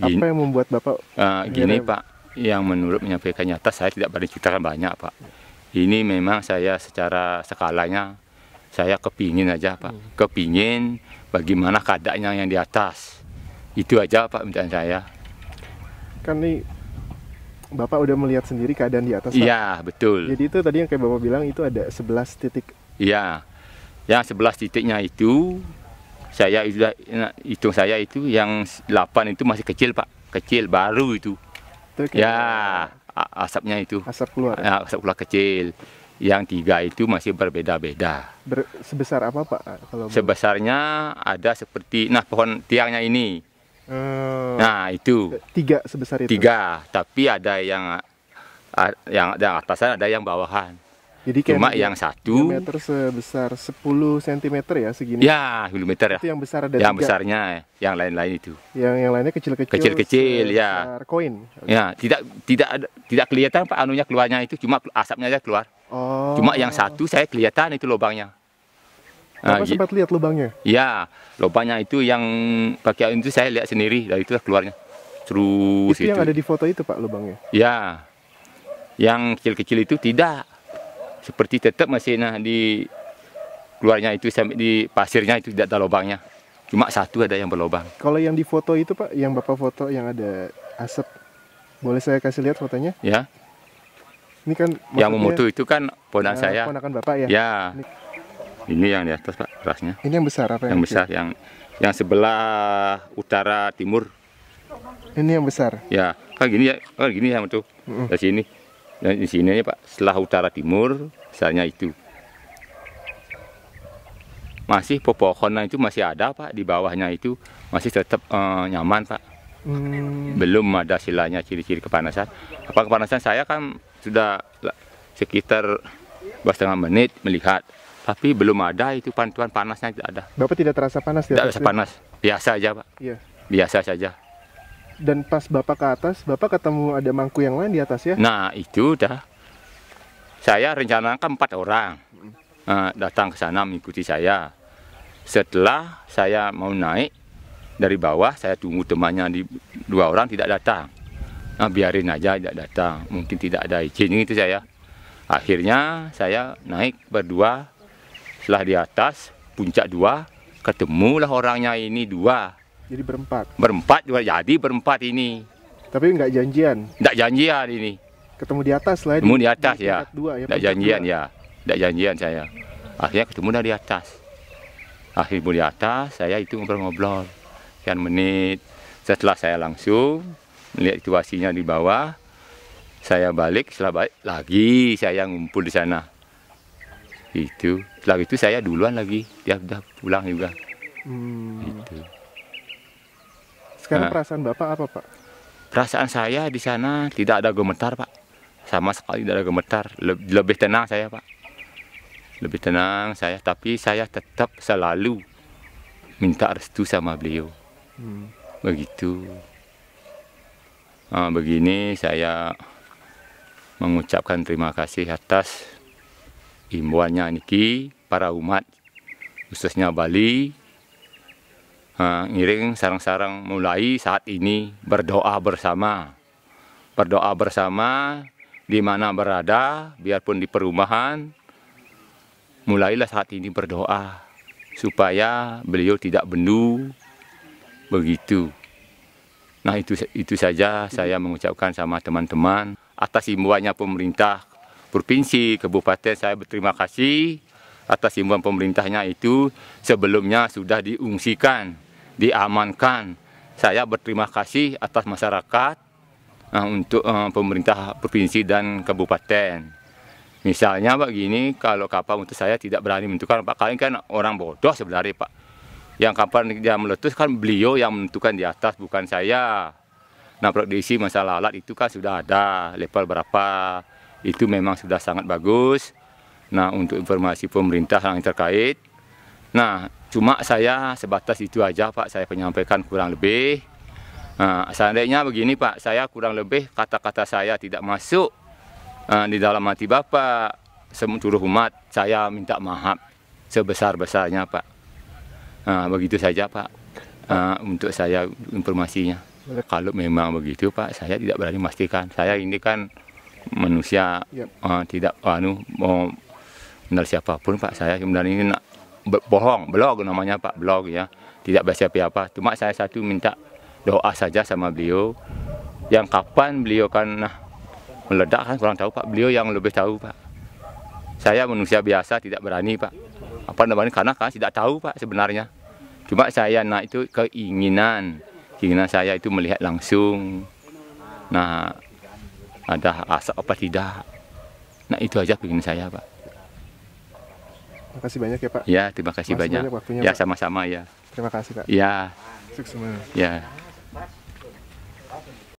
Apa yang membuat Bapak? Uh, gini ya, Pak, yang menurut menyampaikan nyata saya tidak berceritakan banyak Pak. Ini memang saya secara skalanya saya kepingin aja Pak, hmm. kepingin bagaimana keadaannya yang di atas. Itu aja Pak permintaan saya. Kan nih Bapak udah melihat sendiri keadaan di atas. Iya, betul. Jadi itu tadi yang kayak Bapak bilang itu ada 11 titik. Iya. Yang 11 titiknya itu saya sudah hitung saya itu yang 8 itu masih kecil pak kecil baru itu ya asapnya itu asap keluar ya? asap keluar kecil yang tiga itu masih berbeda-beda. Ber, sebesar apa pak? Kalau Sebesarnya ada seperti, nah pohon tiangnya ini. Oh. nah itu. Tiga sebesar itu. Tiga, tapi ada yang yang ada yang atasan, ada yang bawahan. Jadi kayak cuma yang satu meter sebesar 10 cm ya segini. Ya, milimeter ya. Itu yang besar ada Yang tiga. besarnya, yang lain-lain itu. Yang yang lainnya kecil-kecil. Kecil-kecil ya. koin. Okay. Ya, tidak tidak ada, tidak kelihatan Pak anunya keluarnya itu cuma asapnya aja keluar. Oh. Cuma yang satu saya kelihatan itu lubangnya. Bapak nah, sempat gitu. lihat lubangnya? Ya, lubangnya itu yang pakai itu saya lihat sendiri dari itu keluarnya. Terus itu, itu yang ada di foto itu Pak lubangnya? Ya. Yang kecil-kecil itu tidak seperti tetap masih nah di keluarnya itu sampai di pasirnya itu tidak ada lubangnya cuma satu ada yang berlubang kalau yang di foto itu pak yang bapak foto yang ada asap boleh saya kasih lihat fotonya ya ini kan yang memutu itu kan ponakan nah, saya ponakan bapak ya ya ini. ini yang di atas pak kerasnya ini yang besar apa yang, yang besar itu? yang yang sebelah utara timur ini yang besar ya kan gini ya kan gini ya itu mm -mm. dari sini dan nah, di sini ya, Pak, setelah utara timur, misalnya itu. Masih pepohonan itu masih ada Pak, di bawahnya itu masih tetap uh, nyaman Pak. Hmm. Belum ada silanya ciri-ciri kepanasan. Apa kepanasan saya kan sudah sekitar setengah menit melihat tapi belum ada itu pantuan panasnya tidak ada. Bapak tidak terasa panas ya? Tidak terasa panas, biasa aja pak. Iya. Biasa saja dan pas bapak ke atas bapak ketemu ada mangku yang lain di atas ya nah itu dah, saya rencanakan empat orang uh, datang ke sana mengikuti saya setelah saya mau naik dari bawah saya tunggu temannya di dua orang tidak datang nah, biarin aja tidak datang mungkin tidak ada izin itu saya akhirnya saya naik berdua setelah di atas puncak dua ketemulah orangnya ini dua jadi berempat. Berempat juga jadi berempat ini. Tapi nggak janjian. Nggak janjian ini. Ketemu di atas lah. Ketemu di atas di, ya. Dua, ya. Nggak janjian dua. ya. Nggak janjian saya. Akhirnya ketemu di atas. Akhirnya di atas saya itu ngobrol-ngobrol. Sekian menit. Setelah saya langsung melihat situasinya di bawah, saya balik setelah balik lagi saya ngumpul di sana itu setelah itu saya duluan lagi dia sudah pulang juga hmm. itu sekarang nah. perasaan Bapak apa, Pak? Perasaan saya di sana tidak ada gemetar, Pak. Sama sekali tidak ada gemetar. Lebih tenang saya, Pak. Lebih tenang saya, tapi saya tetap selalu minta restu sama beliau. Hmm. Begitu. Nah, begini saya mengucapkan terima kasih atas imbuannya Niki, para umat, khususnya Bali, ngiring sarang-sarang mulai saat ini berdoa bersama. Berdoa bersama di mana berada, biarpun di perumahan, mulailah saat ini berdoa supaya beliau tidak bendu begitu. Nah itu itu saja saya mengucapkan sama teman-teman atas imbuannya pemerintah provinsi kabupaten saya berterima kasih atas imbuan pemerintahnya itu sebelumnya sudah diungsikan diamankan. Saya berterima kasih atas masyarakat uh, untuk uh, pemerintah provinsi dan kabupaten. Misalnya begini kalau kapal untuk saya tidak berani menentukan Pak kalian kan orang bodoh sebenarnya Pak. Yang kapal dia meletus kan beliau yang menentukan di atas bukan saya. Nah produksi masalah alat itu kan sudah ada level berapa itu memang sudah sangat bagus. Nah untuk informasi pemerintah yang terkait. Nah Cuma saya sebatas itu aja Pak, saya menyampaikan kurang lebih. Nah, seandainya begini Pak, saya kurang lebih kata-kata saya tidak masuk uh, di dalam hati Bapak, seluruh umat saya minta maaf sebesar-besarnya Pak. Nah, begitu saja Pak, uh, untuk saya informasinya. Kalau memang begitu Pak, saya tidak berani memastikan. Saya ini kan manusia yep. uh, tidak anu mau benar siapapun Pak. Saya sebenarnya ini nak bohong, blog namanya Pak Blog ya. Tidak bahasa apa-apa. Cuma saya satu minta doa saja sama beliau. Yang kapan beliau kan nah meledak kan kurang tahu Pak. Beliau yang lebih tahu Pak. Saya manusia biasa tidak berani Pak. Apa namanya karena kan tidak tahu Pak sebenarnya. Cuma saya nah itu keinginan, keinginan saya itu melihat langsung. Nah ada asap apa tidak. Nah itu aja keinginan saya Pak. Terima kasih banyak ya Pak. Ya, terima kasih Masih banyak. banyak waktunya, ya sama-sama ya. Terima kasih Pak. Ya. Sukses. Ya.